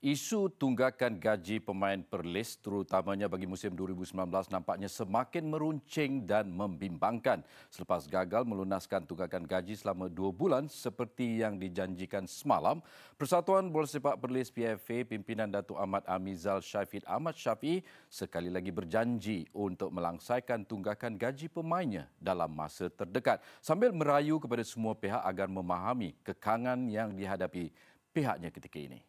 Isu tunggakan gaji pemain Perlis terutamanya bagi musim 2019 nampaknya semakin meruncing dan membimbangkan selepas gagal melunaskan tunggakan gaji selama dua bulan seperti yang dijanjikan semalam. Persatuan Bola Sepak Perlis PFA pimpinan Datuk Ahmad Amizal Syafid Ahmad Syafi sekali lagi berjanji untuk melangsaikan tunggakan gaji pemainnya dalam masa terdekat sambil merayu kepada semua pihak agar memahami kekangan yang dihadapi pihaknya ketika ini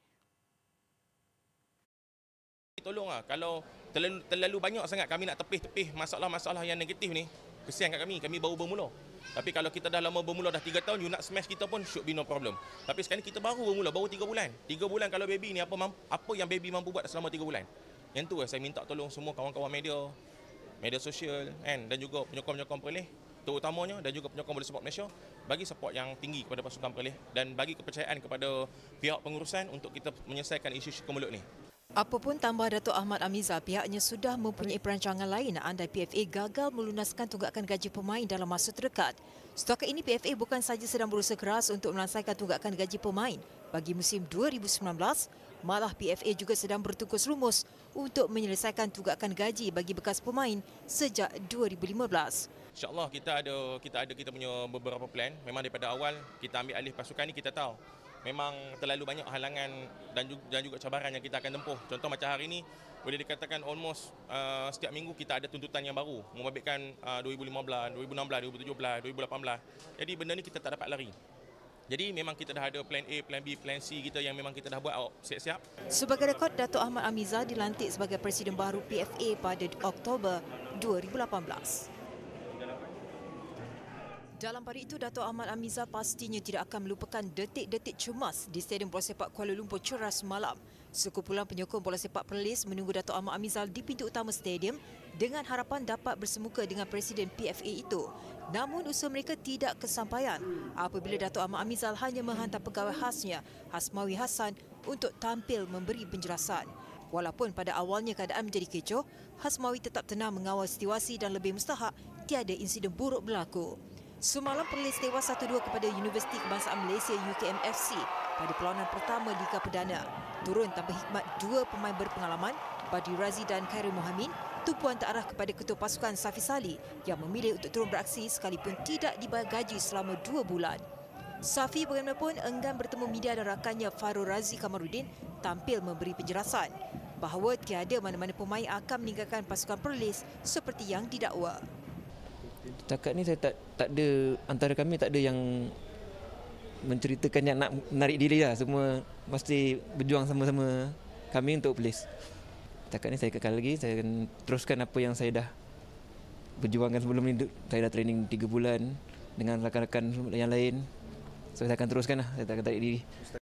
tolong lah kalau terlalu, terlalu banyak sangat kami nak tepih-tepih masalah-masalah yang negatif ni kesian kat kami kami baru bermula tapi kalau kita dah lama bermula dah 3 tahun you nak smash kita pun should be no problem tapi sekarang kita baru bermula baru 3 bulan 3 bulan kalau baby ni apa apa yang baby mampu buat selama 3 bulan yang tu lah, saya minta tolong semua kawan-kawan media media sosial kan dan juga penyokong-penyokong perleh utamanya dan juga penyokong bola sepak Malaysia bagi support yang tinggi kepada pasukan perleh dan bagi kepercayaan kepada pihak pengurusan untuk kita menyelesaikan isu-isu kemelut ni. Apapun tambah Datuk Ahmad Amiza, pihaknya sudah mempunyai perancangan lain andai PFA gagal melunaskan tunggakan gaji pemain dalam masa terdekat. Setakat ini PFA bukan sahaja sedang berusaha keras untuk melansaikan tunggakan gaji pemain bagi musim 2019, malah PFA juga sedang bertukus rumus untuk menyelesaikan tunggakan gaji bagi bekas pemain sejak 2015. InsyaAllah kita ada kita ada kita punya beberapa plan. Memang daripada awal kita ambil alih pasukan ini kita tahu memang terlalu banyak halangan dan juga, dan juga cabaran yang kita akan tempuh. Contoh macam hari ini boleh dikatakan almost uh, setiap minggu kita ada tuntutan yang baru membabitkan uh, 2015, 2016, 2017, 2018. Jadi benda ni kita tak dapat lari. Jadi memang kita dah ada plan A, plan B, plan C kita yang memang kita dah buat out siap-siap. Sebagai rekod, Datuk Ahmad Amiza dilantik sebagai presiden baru PFA pada Oktober 2018. Dalam hari itu, Dato' Ahmad Amiza pastinya tidak akan melupakan detik-detik cemas di Stadium Bola Sepak Kuala Lumpur Ceras malam. Sekumpulan penyokong bola sepak Perlis menunggu Dato' Ahmad Amizal di pintu utama stadium dengan harapan dapat bersemuka dengan Presiden PFA itu. Namun usaha mereka tidak kesampaian apabila Dato' Ahmad Amizal hanya menghantar pegawai khasnya, Hasmawi Hassan, untuk tampil memberi penjelasan. Walaupun pada awalnya keadaan menjadi kecoh, Hasmawi tetap tenang mengawal situasi dan lebih mustahak tiada insiden buruk berlaku. Semalam Perlis tewas 1-2 kepada Universiti Kebangsaan Malaysia UKMFC pada perlawanan pertama Liga Perdana. Turun tanpa hikmat dua pemain berpengalaman, Badi Razi dan Khairul Mohamin, tumpuan terarah kepada ketua pasukan Safi Sali yang memilih untuk turun beraksi sekalipun tidak dibayar gaji selama dua bulan. Safi bagaimanapun enggan bertemu media dan rakannya Farul Razi Kamarudin tampil memberi penjelasan bahawa tiada mana-mana pemain akan meninggalkan pasukan Perlis seperti yang didakwa. Setakat ni saya tak tak ada antara kami tak ada yang menceritakan yang nak menarik diri lah semua mesti berjuang sama-sama kami untuk polis. Setakat ni saya kekal lagi saya akan teruskan apa yang saya dah berjuangkan sebelum ni saya dah training tiga bulan dengan rakan-rakan yang lain. So saya akan teruskan lah saya tak akan tarik diri.